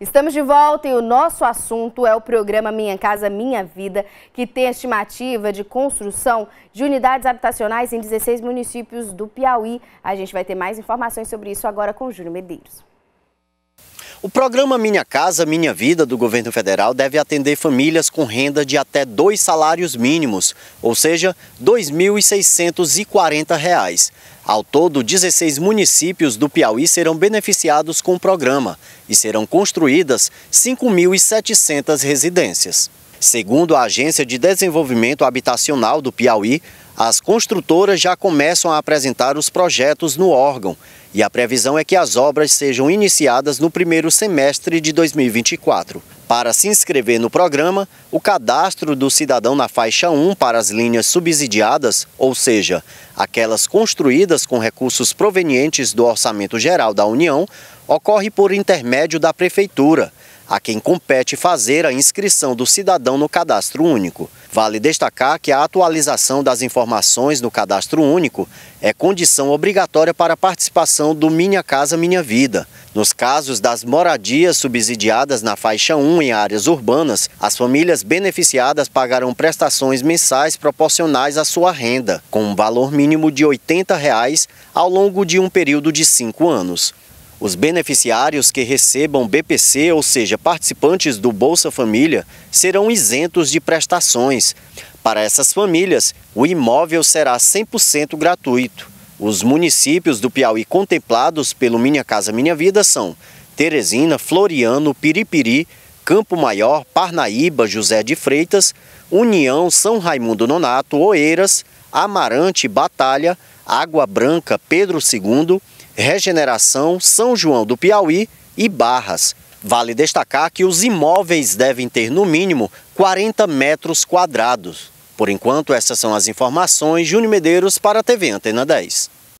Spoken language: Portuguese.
Estamos de volta e o nosso assunto é o programa Minha Casa Minha Vida, que tem a estimativa de construção de unidades habitacionais em 16 municípios do Piauí. A gente vai ter mais informações sobre isso agora com o Júlio Medeiros. O programa Minha Casa Minha Vida do governo federal deve atender famílias com renda de até dois salários mínimos, ou seja, R$ 2.640. Ao todo, 16 municípios do Piauí serão beneficiados com o programa e serão construídas 5.700 residências. Segundo a Agência de Desenvolvimento Habitacional do Piauí, as construtoras já começam a apresentar os projetos no órgão e a previsão é que as obras sejam iniciadas no primeiro semestre de 2024. Para se inscrever no programa, o cadastro do cidadão na faixa 1 para as linhas subsidiadas, ou seja, aquelas construídas com recursos provenientes do Orçamento Geral da União, ocorre por intermédio da Prefeitura a quem compete fazer a inscrição do cidadão no cadastro único. Vale destacar que a atualização das informações no cadastro único é condição obrigatória para a participação do Minha Casa Minha Vida. Nos casos das moradias subsidiadas na faixa 1 em áreas urbanas, as famílias beneficiadas pagarão prestações mensais proporcionais à sua renda, com um valor mínimo de R$ 80 reais ao longo de um período de cinco anos. Os beneficiários que recebam BPC, ou seja, participantes do Bolsa Família, serão isentos de prestações. Para essas famílias, o imóvel será 100% gratuito. Os municípios do Piauí contemplados pelo Minha Casa Minha Vida são Teresina, Floriano, Piripiri, Campo Maior, Parnaíba, José de Freitas, União, São Raimundo Nonato, Oeiras, Amarante, Batalha, Água Branca, Pedro II, Regeneração, São João do Piauí e Barras. Vale destacar que os imóveis devem ter no mínimo 40 metros quadrados. Por enquanto, essas são as informações. Júnior Medeiros para a TV Antena 10.